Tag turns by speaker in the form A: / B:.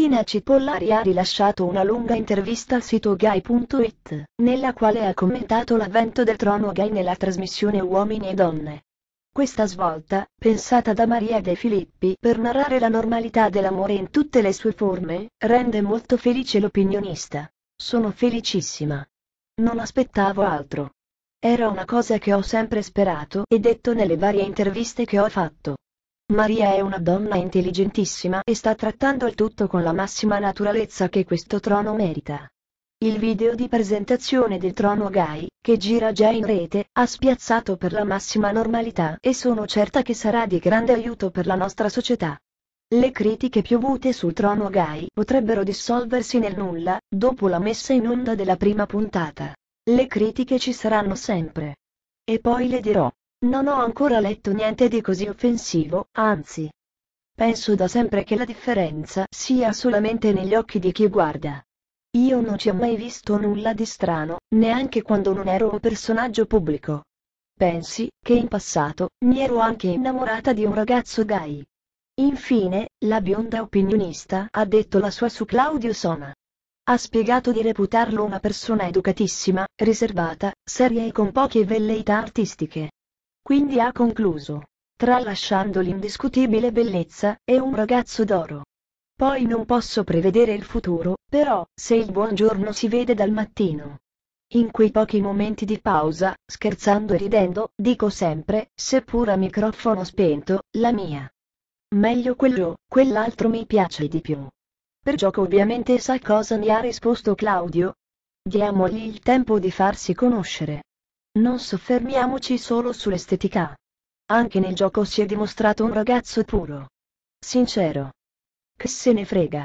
A: Martina Cipollari ha rilasciato una lunga intervista al sito gay.it, nella quale ha commentato l'avvento del trono gay nella trasmissione Uomini e Donne. Questa svolta, pensata da Maria De Filippi per narrare la normalità dell'amore in tutte le sue forme, rende molto felice l'opinionista. Sono felicissima. Non aspettavo altro. Era una cosa che ho sempre sperato e detto nelle varie interviste che ho fatto. Maria è una donna intelligentissima e sta trattando il tutto con la massima naturalezza che questo trono merita. Il video di presentazione del trono Gai, che gira già in rete, ha spiazzato per la massima normalità e sono certa che sarà di grande aiuto per la nostra società. Le critiche piovute sul trono Gai potrebbero dissolversi nel nulla, dopo la messa in onda della prima puntata. Le critiche ci saranno sempre. E poi le dirò. Non ho ancora letto niente di così offensivo, anzi. Penso da sempre che la differenza sia solamente negli occhi di chi guarda. Io non ci ho mai visto nulla di strano, neanche quando non ero un personaggio pubblico. Pensi che in passato mi ero anche innamorata di un ragazzo gay. Infine, la bionda opinionista ha detto la sua su Claudio Sona. Ha spiegato di reputarlo una persona educatissima, riservata, seria e con poche velleità artistiche quindi ha concluso. Tralasciando l'indiscutibile bellezza, è un ragazzo d'oro. Poi non posso prevedere il futuro, però, se il buongiorno si vede dal mattino. In quei pochi momenti di pausa, scherzando e ridendo, dico sempre, seppur a microfono spento, la mia. Meglio quello, quell'altro mi piace di più. Per gioco ovviamente sa cosa mi ha risposto Claudio. Diamogli il tempo di farsi conoscere. Non soffermiamoci solo sull'estetica. Anche nel gioco si è dimostrato un ragazzo puro. Sincero. Che se ne frega.